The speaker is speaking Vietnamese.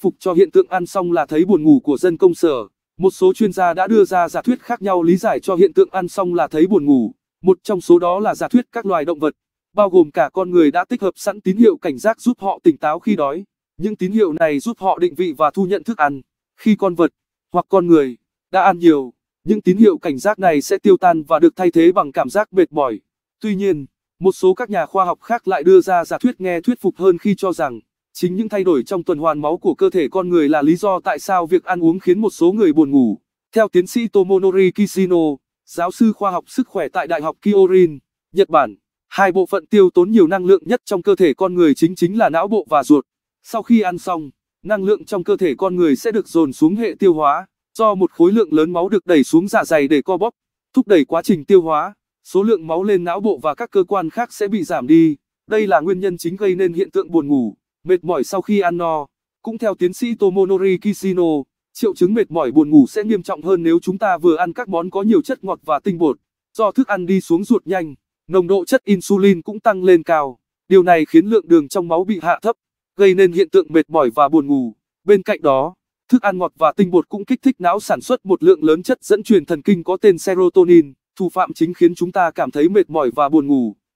phục cho hiện tượng ăn xong là thấy buồn ngủ của dân công sở. Một số chuyên gia đã đưa ra giả thuyết khác nhau lý giải cho hiện tượng ăn xong là thấy buồn ngủ. Một trong số đó là giả thuyết các loài động vật, bao gồm cả con người đã tích hợp sẵn tín hiệu cảnh giác giúp họ tỉnh táo khi đói. Những tín hiệu này giúp họ định vị và thu nhận thức ăn. Khi con vật hoặc con người đã ăn nhiều, những tín hiệu cảnh giác này sẽ tiêu tan và được thay thế bằng cảm giác mệt mỏi. Tuy nhiên, một số các nhà khoa học khác lại đưa ra giả thuyết nghe thuyết phục hơn khi cho rằng Chính những thay đổi trong tuần hoàn máu của cơ thể con người là lý do tại sao việc ăn uống khiến một số người buồn ngủ. Theo tiến sĩ Tomonori Kishino, giáo sư khoa học sức khỏe tại Đại học Kyorin, Nhật Bản, hai bộ phận tiêu tốn nhiều năng lượng nhất trong cơ thể con người chính chính là não bộ và ruột. Sau khi ăn xong, năng lượng trong cơ thể con người sẽ được dồn xuống hệ tiêu hóa, do một khối lượng lớn máu được đẩy xuống dạ dày để co bóp, thúc đẩy quá trình tiêu hóa, số lượng máu lên não bộ và các cơ quan khác sẽ bị giảm đi. Đây là nguyên nhân chính gây nên hiện tượng buồn ngủ. Mệt mỏi sau khi ăn no, cũng theo tiến sĩ Tomonori Kishino, triệu chứng mệt mỏi buồn ngủ sẽ nghiêm trọng hơn nếu chúng ta vừa ăn các món có nhiều chất ngọt và tinh bột. Do thức ăn đi xuống ruột nhanh, nồng độ chất insulin cũng tăng lên cao. Điều này khiến lượng đường trong máu bị hạ thấp, gây nên hiện tượng mệt mỏi và buồn ngủ. Bên cạnh đó, thức ăn ngọt và tinh bột cũng kích thích não sản xuất một lượng lớn chất dẫn truyền thần kinh có tên serotonin, thủ phạm chính khiến chúng ta cảm thấy mệt mỏi và buồn ngủ.